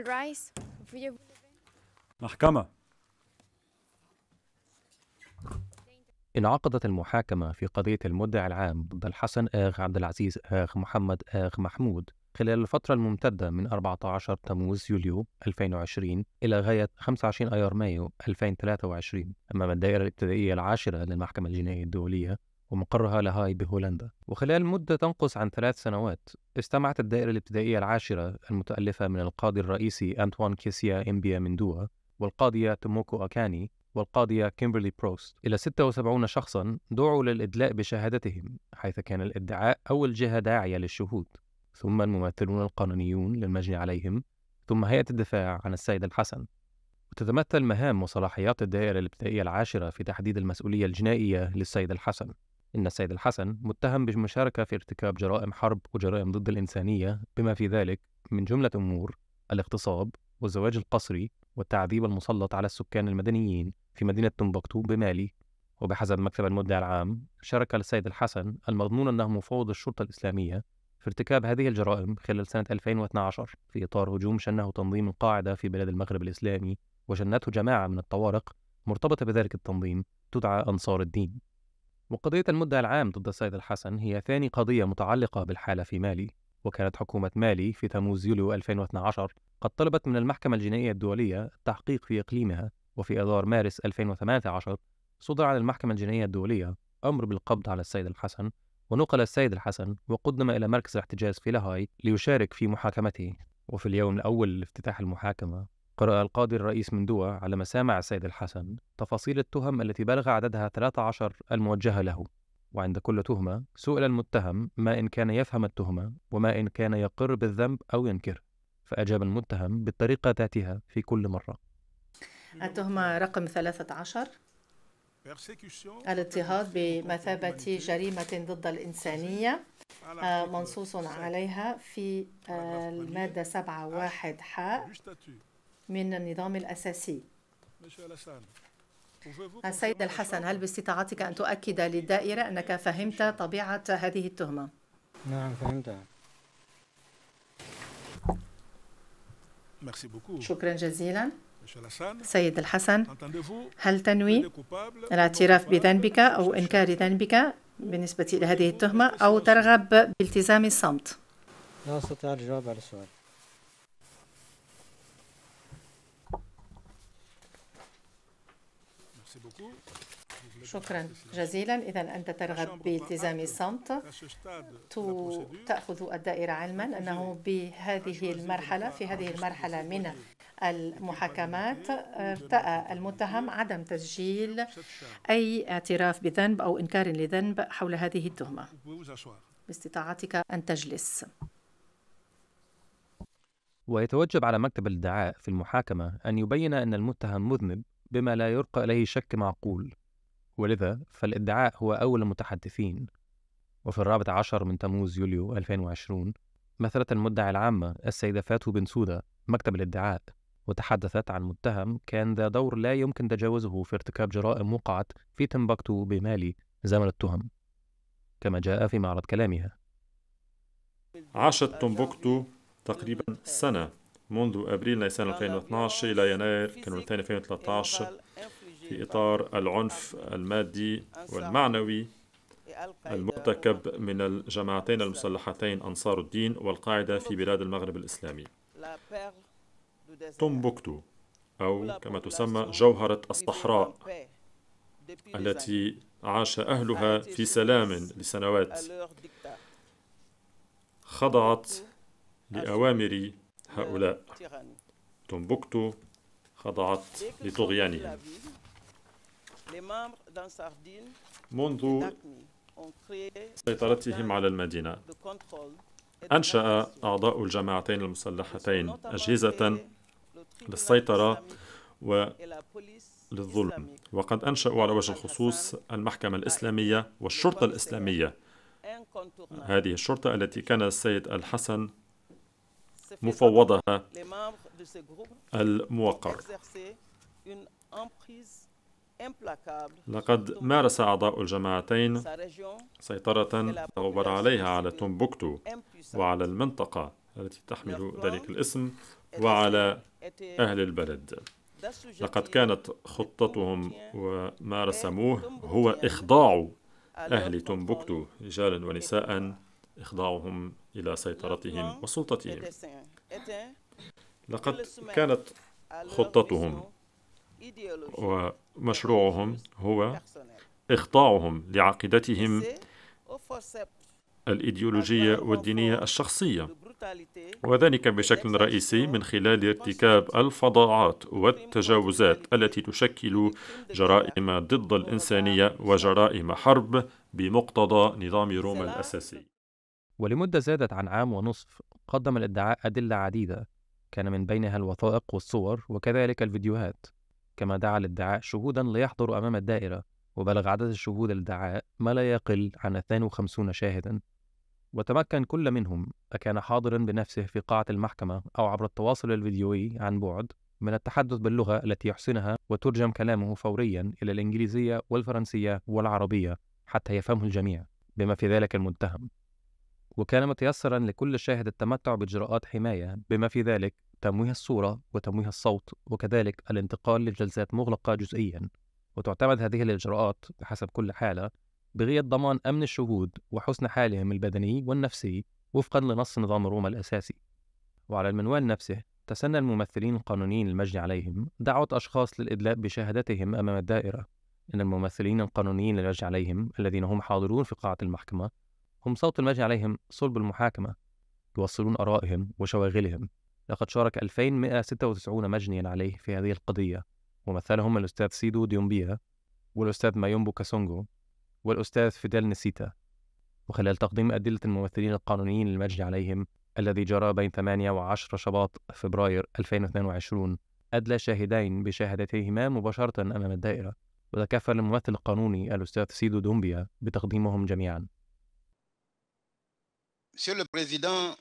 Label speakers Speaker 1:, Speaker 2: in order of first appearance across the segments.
Speaker 1: الرايس
Speaker 2: محكمة انعقدت
Speaker 3: المحاكمة في قضية المدعي العام ضد الحسن آغ عبد العزيز آغ محمد آغ محمود خلال الفترة الممتدة من 14 تموز يوليو 2020 إلى غاية 25 أيار مايو 2023 أمام الدائرة الابتدائية العاشرة للمحكمة الجنائية الدولية ومقرها لهاي بهولندا وخلال مدة تنقص عن ثلاث سنوات استمعت الدائرة الابتدائية العاشرة المتألفة من القاضي الرئيسي أنتوان كيسيا إمبيا دوا والقاضية توموكو أكاني والقاضية كيمبرلي بروست إلى 76 شخصا دعوا للإدلاء بشهادتهم حيث كان الادعاء أو الجهة داعية للشهود ثم الممثلون القانونيون للمجني عليهم ثم هيئة الدفاع عن السيد الحسن وتتمثل مهام وصلاحيات الدائرة الابتدائية العاشرة في تحديد المسؤولية الجنائية للسيد الحسن إن السيد الحسن متهم بالمشاركة في ارتكاب جرائم حرب وجرائم ضد الإنسانية بما في ذلك من جملة أمور الاغتصاب والزواج القسري والتعذيب المسلط على السكان المدنيين في مدينة تمبكتو بمالي وبحسب مكتب المدعي العام شارك السيد الحسن المظنون أنه مفوض الشرطة الإسلامية في ارتكاب هذه الجرائم خلال سنة 2012 في إطار هجوم شنه تنظيم القاعدة في بلاد المغرب الإسلامي وشنته جماعة من الطوارق مرتبطة بذلك التنظيم تدعى أنصار الدين وقضية المدعي العام ضد السيد الحسن هي ثاني قضية متعلقة بالحالة في مالي وكانت حكومة مالي في تموز يوليو 2012 قد طلبت من المحكمة الجنائية الدولية التحقيق في إقليمها وفي آذار مارس 2018 صدر على المحكمة الجنائية الدولية أمر بالقبض على السيد الحسن ونقل السيد الحسن وقدم إلى مركز الاحتجاز في لاهاي ليشارك في محاكمته وفي اليوم الأول لافتتاح المحاكمة قرأ القاضي الرئيس من دوا على مسامع السيد الحسن تفاصيل التهم التي بلغ عددها 13 الموجهة له وعند كل تهمة سئل المتهم ما إن كان يفهم التهمة وما إن كان يقر بالذنب أو ينكره فأجاب المتهم بالطريقة ذاتها في كل مرة
Speaker 4: التهمة رقم 13 الاضطهاد بمثابة جريمة ضد الإنسانية آه، منصوص عليها في آه، المادة 7 واحد حاء من النظام الأساسي السيد آه، الحسن هل باستطاعتك أن تؤكد للدائرة أنك فهمت طبيعة هذه التهمة؟
Speaker 2: نعم فهمتها
Speaker 4: شكرا جزيلا سيد الحسن هل تنوي الاعتراف بذنبك أو إنكار ذنبك بالنسبة إلى هذه التهمة أو ترغب بالتزام الصمت؟
Speaker 5: لا أستطيع الجواب على السؤال
Speaker 2: شكرا جزيلا إذا أنت ترغب بالتزام الصمت
Speaker 4: تأخذ الدائرة علما أنه بهذه المرحلة في هذه المرحلة من المحاكمات ارتأى المتهم عدم تسجيل أي اعتراف بذنب أو إنكار لذنب حول هذه التهمة باستطاعتك أن تجلس
Speaker 3: ويتوجب على مكتب الادعاء في المحاكمة أن يبين أن المتهم مذنب بما لا يرقى إليه شك معقول ولذا فالادعاء هو أول المتحدثين وفي الرابع عشر من تموز يوليو 2020 مثلت المدعي العامة السيدة فاتو بن سودة مكتب الادعاء وتحدثت عن متهم كان ذا دور لا يمكن تجاوزه في ارتكاب جرائم وقعت في تمبكتو بمالي زمن التهم كما جاء في معرض كلامها
Speaker 2: عاشت تمبكتو تقريبا سنة منذ أبريل نيسان 2012 إلى يناير كانون 2013 في إطار العنف المادي والمعنوي المرتكب من الجماعتين المسلحتين أنصار الدين والقاعدة في بلاد المغرب الإسلامي تومبوكتو أو كما تسمى جوهرة الصحراء التي عاش أهلها في سلام لسنوات خضعت لأوامر هؤلاء تومبوكتو خضعت لطغيانهم منذ سيطرتهم على المدينة أنشأ أعضاء الجماعتين المسلحتين أجهزة للسيطرة وللظلم وقد أنشأوا على وجه الخصوص المحكمة الإسلامية والشرطة الإسلامية هذه الشرطة التي كان السيد الحسن مفوضها الموقر لقد مارس أعضاء الجماعتين سيطرة تغبر عليها على تومبوكتو وعلى المنطقة التي تحمل ذلك الاسم وعلى أهل البلد لقد كانت خطتهم وما رسموه هو إخضاع أهل تومبوكتو رجالا ونساء إخضاعهم إلى سيطرتهم وسلطتهم لقد كانت خطتهم ومشروعهم هو إخضاعهم لعقيدتهم الإيديولوجية والدينية الشخصية وذلك بشكل رئيسي من خلال ارتكاب الفظاعات والتجاوزات التي تشكل جرائم ضد الإنسانية وجرائم حرب بمقتضى نظام روما الأساسي
Speaker 3: ولمدة زادت عن عام ونصف قدم الادعاء أدلة عديدة كان من بينها الوثائق والصور وكذلك الفيديوهات كما دعا الادعاء شهودا ليحضروا أمام الدائرة وبلغ عدد الشهود الادعاء ما لا يقل عن 52 شاهدا وتمكن كل منهم أكان حاضرا بنفسه في قاعة المحكمة أو عبر التواصل الفيديوي عن بعد من التحدث باللغة التي يحسنها وترجم كلامه فوريا إلى الإنجليزية والفرنسية والعربية حتى يفهمه الجميع بما في ذلك المتهم وكان متيسرا لكل شاهد التمتع بإجراءات حماية بما في ذلك تمويه الصورة وتمويه الصوت وكذلك الانتقال للجلسات مغلقة جزئيا وتعتمد هذه الإجراءات بحسب كل حالة بغية ضمان أمن الشهود وحسن حالهم البدني والنفسي وفقا لنص نظام روما الأساسي وعلى المنوال نفسه تسنى الممثلين القانونيين المجني عليهم دعوة أشخاص للإدلاء بشهادتهم أمام الدائرة إن الممثلين القانونيين المجني عليهم الذين هم حاضرون في قاعة المحكمة هم صوت المجني عليهم صلب المحاكمة يوصلون آرائهم وشواغلهم لقد شارك 2196 مجنيا عليه في هذه القضية ومثلهم الأستاذ سيدو ديومبيا والأستاذ مايومبو كاسونجو والأستاذ فيدال نسيتا وخلال تقديم أدلة الممثلين القانونيين للمجني عليهم الذي جرى بين 8 و 10 شباط فبراير 2022 أدلى شاهدين بشهادتيهما مباشرة أمام الدائرة وتكفل الممثل القانوني الأستاذ سيدو دومبيا بتقديمهم جميعا
Speaker 6: Monsieur le Président,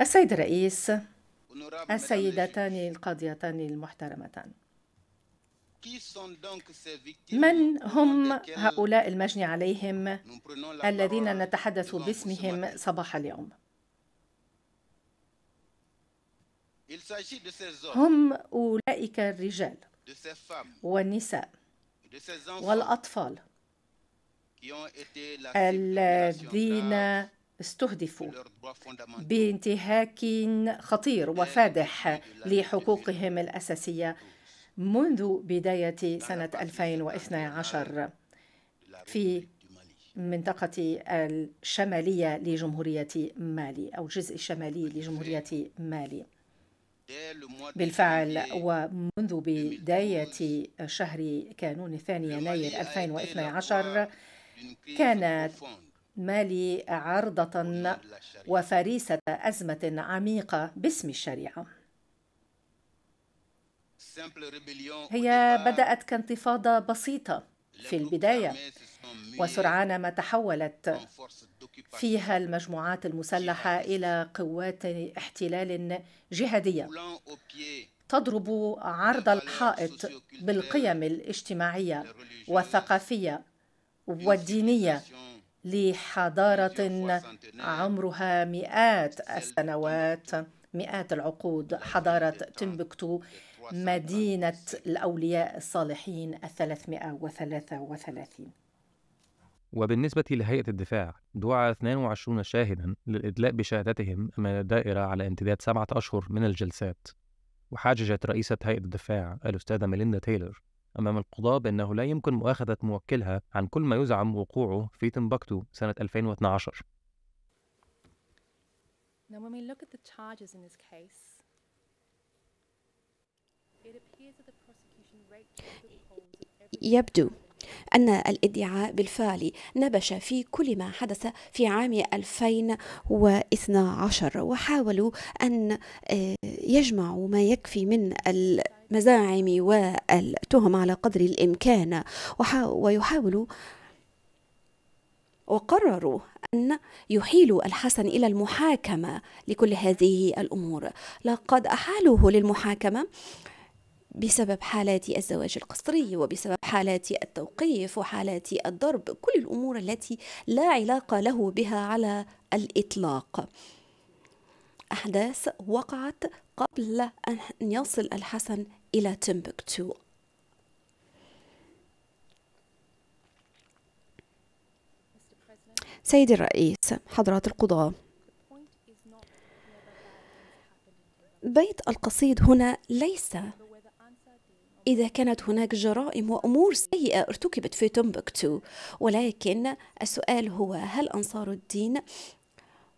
Speaker 4: السيد الرئيس السيدتان القاضيتان المحترمتان من هم هؤلاء المجني عليهم الذين نتحدث باسمهم صباح اليوم هم اولئك الرجال والنساء
Speaker 6: والاطفال
Speaker 4: الذين استهدفوا بانتهاك خطير وفادح لحقوقهم الأساسية منذ بداية سنة 2012 في منطقة الشمالية لجمهورية مالي أو الجزء الشمالي لجمهورية مالي بالفعل ومنذ بداية شهر كانون الثاني يناير 2012 كانت مالي عرضة وفريسة أزمة عميقة باسم الشريعة هي بدأت كانتفاضة بسيطة في البداية وسرعان ما تحولت فيها المجموعات المسلحة إلى قوات احتلال جهادية تضرب عرض الحائط بالقيم الاجتماعية والثقافية والدينية لحضاره عمرها مئات السنوات مئات العقود حضاره تمبكتو مدينه الاولياء الصالحين الثلاثمائه وثلاثه وثلاثين
Speaker 3: وبالنسبة لهيئة الدفاع دعا 22 شاهدا للإدلاء بشهادتهم أمام الدائرة على امتداد سبعة أشهر من الجلسات وحاججت رئيسة هيئة الدفاع الأستاذة ميليندا تايلر أمام القضاة بأنه لا يمكن مؤاخذة موكلها عن كل ما يزعم وقوعه في تمبكتو سنة 2012
Speaker 4: Now when we look at the charges in this case,
Speaker 1: يبدو أن الادعاء بالفعل نبش في كل ما حدث في عام 2012 وحاولوا أن آه، يجمعوا ما يكفي من المزاعم والتهم على قدر الإمكان ويحاول وقرروا أن يحيلوا الحسن إلى المحاكمة لكل هذه الأمور لقد أحالوه للمحاكمة بسبب حالات الزواج القسري وبسبب حالات التوقيف وحالات الضرب كل الأمور التي لا علاقة له بها على الإطلاق أحداث وقعت قبل أن يصل الحسن إلى تمبكتو سيدي الرئيس حضرات القضاة بيت القصيد هنا ليس إذا كانت هناك جرائم وأمور سيئة ارتكبت في تومبكتو ولكن السؤال هو هل أنصار الدين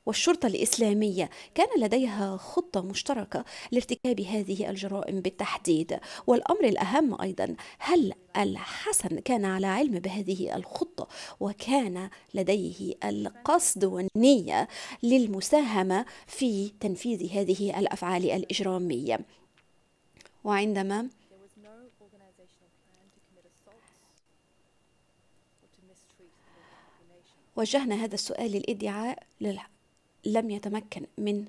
Speaker 1: والشرطة الإسلامية كان لديها خطة مشتركة لارتكاب هذه الجرائم بالتحديد والأمر الأهم أيضا هل الحسن كان على علم بهذه الخطة وكان لديه القصد والنية للمساهمة في تنفيذ هذه الأفعال الإجرامية وعندما وجهنا هذا السؤال للادعاء لم يتمكن من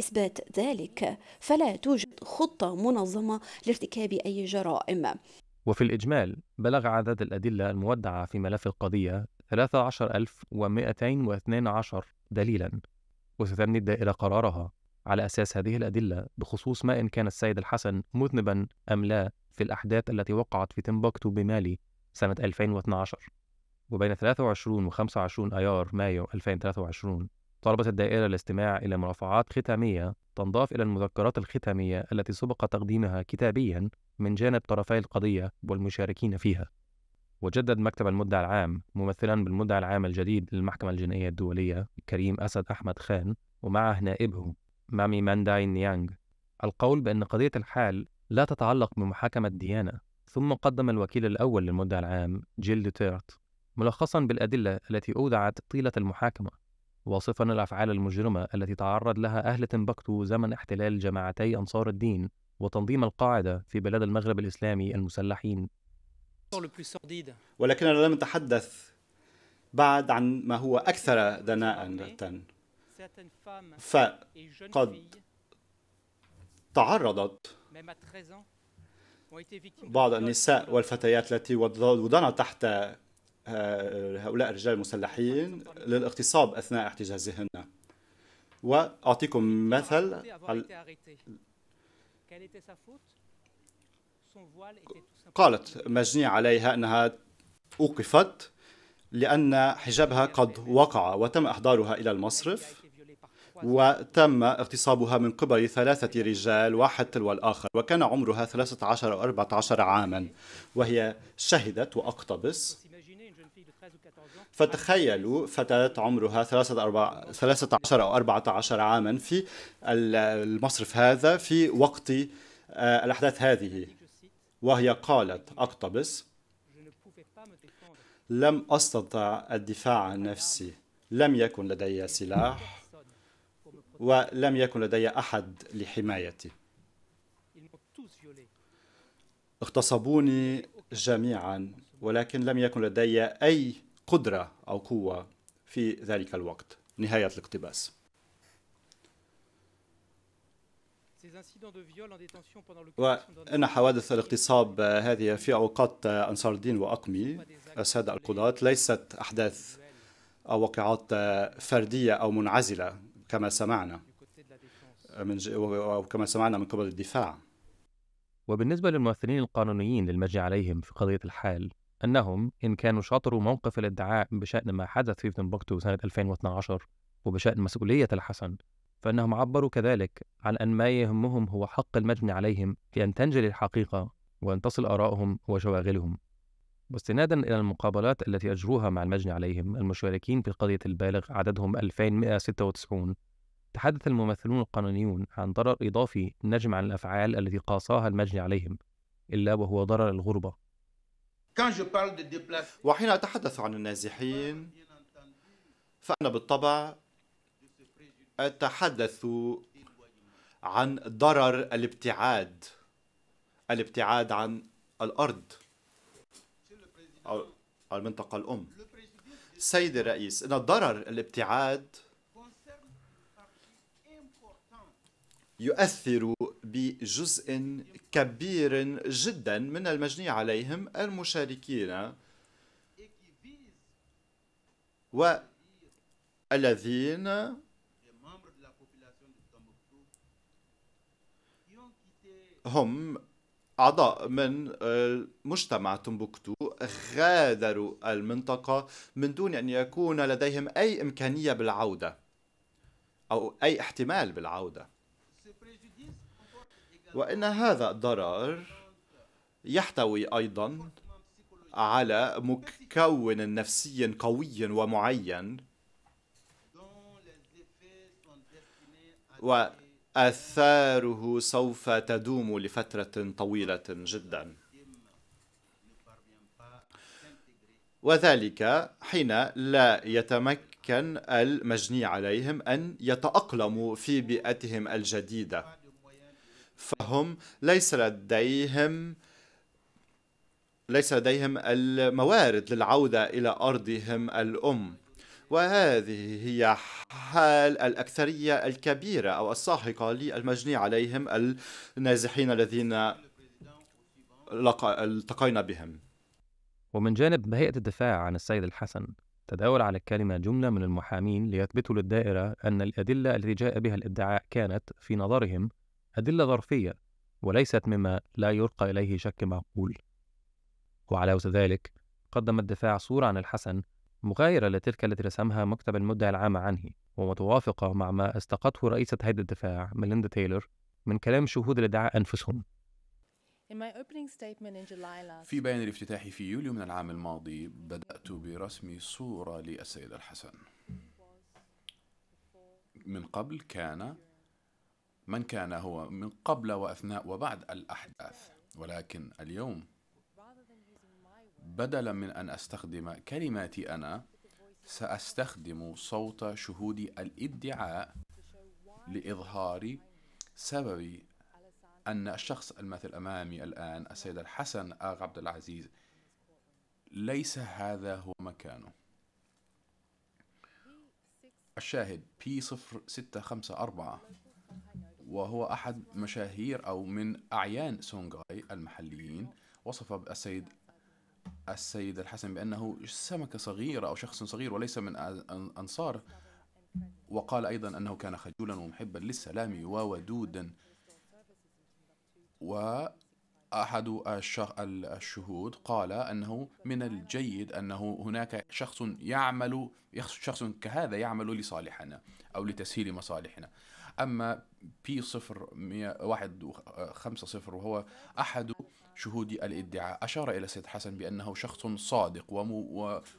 Speaker 1: إثبات ذلك فلا توجد خطة منظمة لارتكاب أي جرائم
Speaker 3: وفي الإجمال بلغ عدد الأدلة المودعة في ملف القضية 13212 دليلا وستبني الدائرة قرارها على أساس هذه الأدلة بخصوص ما إن كان السيد الحسن مذنبا أم لا في الأحداث التي وقعت في تمبكتو بمالي سنة 2012 وبين 23 و 25 أيار مايو 2023 طلبت الدائرة الاستماع إلى مرافعات ختامية تنضاف إلى المذكرات الختامية التي سبق تقديمها كتابيا من جانب طرفي القضية والمشاركين فيها. وجدد مكتب المدعي العام ممثلا بالمدعي العام الجديد للمحكمة الجنائية الدولية كريم أسد أحمد خان ومعه نائبه مامي مانداي نيانغ القول بأن قضية الحال لا تتعلق بمحاكمة ديانة ثم قدم الوكيل الأول للمدعي العام جيل دوتيرت ملخصا بالأدلة التي أودعت طيلة المحاكمة واصفا الأفعال المجرمة التي تعرض لها أهل تنبكتو زمن احتلال جماعتي أنصار الدين وتنظيم القاعدة في بلاد المغرب الإسلامي المسلحين ولكننا لم نتحدث
Speaker 5: بعد عن ما هو أكثر دناءة فقد تعرضت بعض النساء والفتيات التي وضعن تحت آه، هؤلاء الرجال المسلحين للاغتصاب أثناء احتجازهن وأعطيكم مثل قالت مجني عليها أنها أوقفت لأن حجابها قد وقع وتم إحضارها إلى المصرف وتم اغتصابها من قبل ثلاثة رجال واحد تلو الآخر وكان عمرها 13 أو 14 عاما وهي شهدت وأقتبس فتخيلوا فتاة عمرها 13 أو 14 عاما في المصرف هذا في وقت آه، الأحداث هذه وهي قالت أقتبس لم أستطع الدفاع عن نفسي لم يكن لدي سلاح ولم يكن لدي أحد لحمايتي اغتصبوني جميعا ولكن لم يكن لدي أي قدرة أو قوة في ذلك الوقت نهاية الاقتباس
Speaker 3: وأن
Speaker 5: حوادث الاغتصاب هذه في أوقات أنصار الدين وأقمي السادة القضاة ليست أحداث أو واقعات فردية أو منعزلة كما سمعنا من ج... وكما سمعنا من قبل الدفاع
Speaker 3: وبالنسبة للممثلين القانونيين للمجني عليهم في قضية الحال أنهم إن كانوا شاطروا موقف الادعاء بشأن ما حدث في تمبكتو سنة 2012 وبشأن مسؤولية الحسن فإنهم عبروا كذلك عن أن ما يهمهم هو حق المجني عليهم في أن تنجلي الحقيقة وأن تصل آرائهم وشواغلهم واستنادا إلى المقابلات التي أجروها مع المجني عليهم المشاركين في قضية البالغ عددهم 2196 تحدث الممثلون القانونيون عن ضرر إضافي نجم عن الأفعال التي قاصاها المجني عليهم إلا وهو ضرر الغربة
Speaker 5: وحين أتحدث عن النازحين فأنا بالطبع أتحدث عن ضرر الابتعاد الابتعاد عن الأرض أو المنطقة الأم سيد الرئيس إن ضرر الابتعاد يؤثر بجزء كبير جدا من المجني عليهم المشاركين والذين هم أعضاء من آه، مجتمع تمبوكتو غادروا المنطقة من دون أن يكون لديهم أي إمكانية بالعودة أو أي احتمال بالعودة وان هذا الضرر يحتوي ايضا على مكون نفسي قوي ومعين واثاره سوف تدوم لفتره طويله جدا وذلك حين لا يتمكن المجني عليهم ان يتاقلموا في بيئتهم الجديده فهم ليس لديهم ليس لديهم الموارد للعودة إلى أرضهم الأم وهذه هي حال الأكثرية الكبيرة أو الساحقة للمجني عليهم النازحين الذين التقينا بهم
Speaker 3: ومن جانب هيئة الدفاع عن السيد الحسن تداول على الكلمة جملة من المحامين ليثبتوا للدائرة أن الأدلة التي جاء بها الادعاء كانت في نظرهم أدلة ظرفية وليست مما لا يرقى إليه شك معقول وعلى ذلك قدم الدفاع صورة عن الحسن مغايرة لتلك التي رسمها مكتب المدعي العام عنه ومتوافقة مع ما استقته رئيسة هيئة الدفاع ميليندا تايلور من كلام شهود الادعاء أنفسهم
Speaker 4: في
Speaker 6: بيان الافتتاحي في يوليو من العام الماضي بدأت برسم صورة للسيد الحسن من قبل كان من كان هو من قبل واثناء وبعد الاحداث ولكن اليوم بدلا من ان استخدم كلماتي انا ساستخدم صوت شهود الادعاء لاظهار سبب ان الشخص المثل امامي الان السيد الحسن اغ عبد العزيز ليس هذا هو مكانه الشاهد p 0654 وهو أحد مشاهير أو من أعيان سونغاي المحليين وصف السيد السيد الحسن بأنه سمكة صغيرة أو شخص صغير وليس من أنصار وقال أيضا أنه كان خجولا ومحبا للسلام وودودا وأحد الشهود قال أنه من الجيد أنه هناك شخص يعمل شخص كهذا يعمل لصالحنا أو لتسهيل مصالحنا اما بي صفر واحد آه، خمسة صفر وهو أحد شهود الادعاء أشار إلى سيد حسن بأنه شخص صادق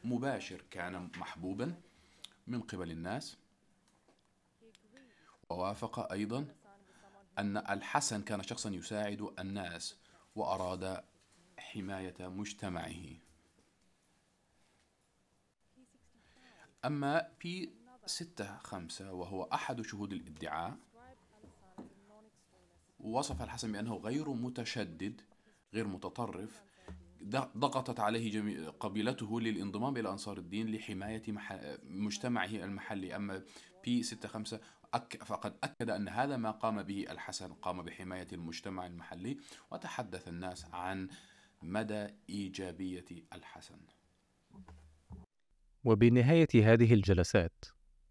Speaker 6: ومباشر كان محبوبا من قبل الناس ووافق أيضا أن الحسن كان شخصا يساعد الناس وأراد حماية مجتمعه أما بي ستة خمسة وهو أحد شهود الادعاء وصف الحسن بأنه غير متشدد غير متطرف ضغطت عليه جميع قبيلته للانضمام إلى أنصار الدين لحماية مجتمعه المحلي أما بي ستة خمسة فقد أكد أن هذا ما قام به الحسن قام بحماية المجتمع المحلي وتحدث الناس عن مدى إيجابية الحسن
Speaker 3: وبنهاية هذه الجلسات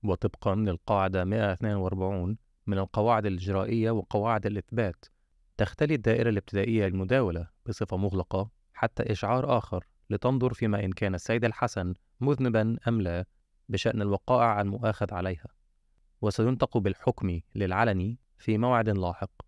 Speaker 3: وطبقا للقاعدة 142 من القواعد الإجرائية وقواعد الإثبات تختلي الدائرة الابتدائية المداولة بصفة مغلقة حتى إشعار آخر لتنظر فيما إن كان السيد الحسن مذنبا أم لا بشأن الوقائع المؤاخذ عليها وسينطق بالحكم للعلني في موعد لاحق